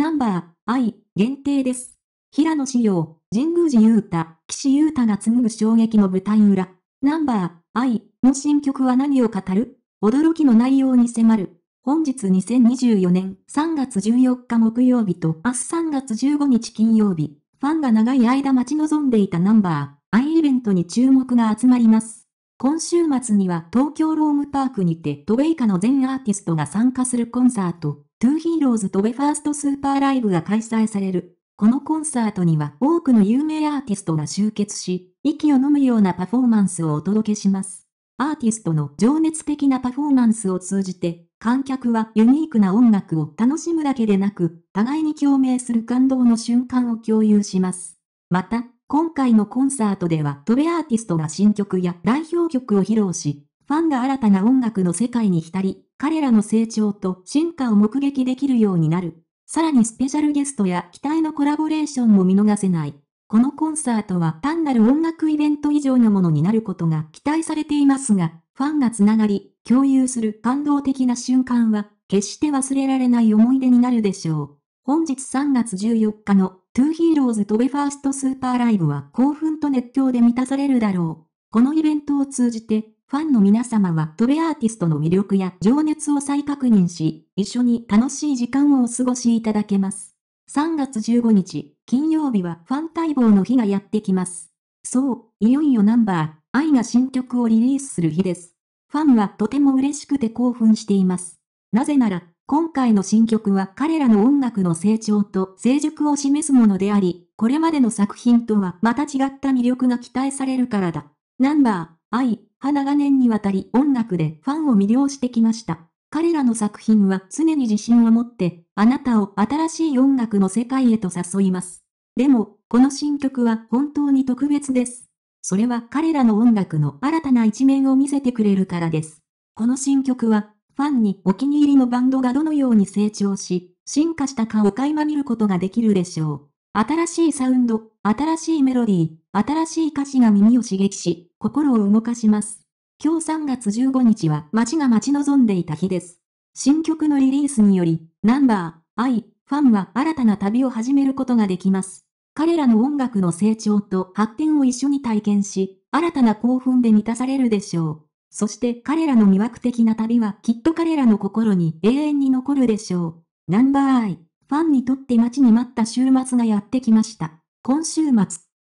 ナンバー、I、限定です。平野紫耀、神宮寺勇太、岸優太が紡ぐ衝撃の舞台裏。ナンバー、I の新曲は何を語る驚きの内容に迫る。本日2024年3月14日木曜日と明日3月15日金曜日、ファンが長い間待ち望んでいたナンバー、I イベントに注目が集まります。今週末には東京ロームパークにてトウェイカの全アーティストが参加するコンサート、トゥーヒーローと飛べファーストスーパーライブが開催される。このコンサートには多くの有名アーティストが集結し、息を飲むようなパフォーマンスをお届けします。アーティストの情熱的なパフォーマンスを通じて、観客はユニークな音楽を楽しむだけでなく、互いに共鳴する感動の瞬間を共有します。また、今回のコンサートでは、トベアーティストが新曲や代表曲を披露し、ファンが新たな音楽の世界に浸り、彼らの成長と進化を目撃できるようになる。さらにスペシャルゲストや期待のコラボレーションも見逃せない。このコンサートは単なる音楽イベント以上のものになることが期待されていますが、ファンがつながり、共有する感動的な瞬間は、決して忘れられない思い出になるでしょう。本日3月14日の2ヒーローズ飛べファーストスーパーライブは興奮と熱狂で満たされるだろう。このイベントを通じて、ファンの皆様はトレアーティストの魅力や情熱を再確認し、一緒に楽しい時間をお過ごしいただけます。3月15日、金曜日はファン待望の日がやってきます。そう、いよいよナンバー、愛が新曲をリリースする日です。ファンはとても嬉しくて興奮しています。なぜなら、今回の新曲は彼らの音楽の成長と成熟を示すものであり、これまでの作品とはまた違った魅力が期待されるからだ。ナンバー、愛、は長年にわたり音楽でファンを魅了してきました。彼らの作品は常に自信を持って、あなたを新しい音楽の世界へと誘います。でも、この新曲は本当に特別です。それは彼らの音楽の新たな一面を見せてくれるからです。この新曲は、ファンにお気に入りのバンドがどのように成長し、進化したかを垣間見ることができるでしょう。新しいサウンド、新しいメロディー、新しい歌詞が耳を刺激し、心を動かします。今日3月15日は街が待ち望んでいた日です。新曲のリリースにより、ナンバー、アイ、ファンは新たな旅を始めることができます。彼らの音楽の成長と発展を一緒に体験し、新たな興奮で満たされるでしょう。そして彼らの魅惑的な旅はきっと彼らの心に永遠に残るでしょう。ナンバーアイ。ファンにとって待ちに待った週末がやってきました。今週末、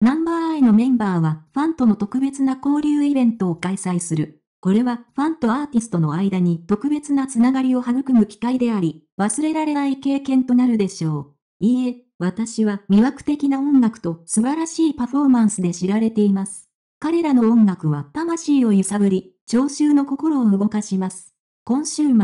ナンバーアのメンバーはファンとの特別な交流イベントを開催する。これはファンとアーティストの間に特別なつながりを育む機会であり、忘れられない経験となるでしょう。いいえ、私は魅惑的な音楽と素晴らしいパフォーマンスで知られています。彼らの音楽は魂を揺さぶり、聴衆の心を動かします。今週末、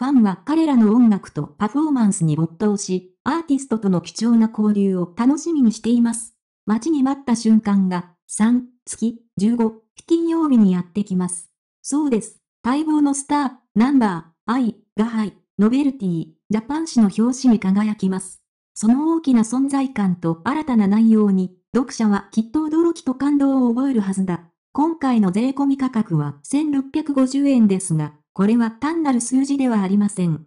ファンは彼らの音楽とパフォーマンスに没頭し、アーティストとの貴重な交流を楽しみにしています。待ちに待った瞬間が、3、月、15、金曜日にやってきます。そうです。待望のスター、ナンバー、愛、ガハイ、ノベルティ、ジャパン誌の表紙に輝きます。その大きな存在感と新たな内容に、読者はきっと驚きと感動を覚えるはずだ。今回の税込み価格は1650円ですが、これは単なる数字ではありません。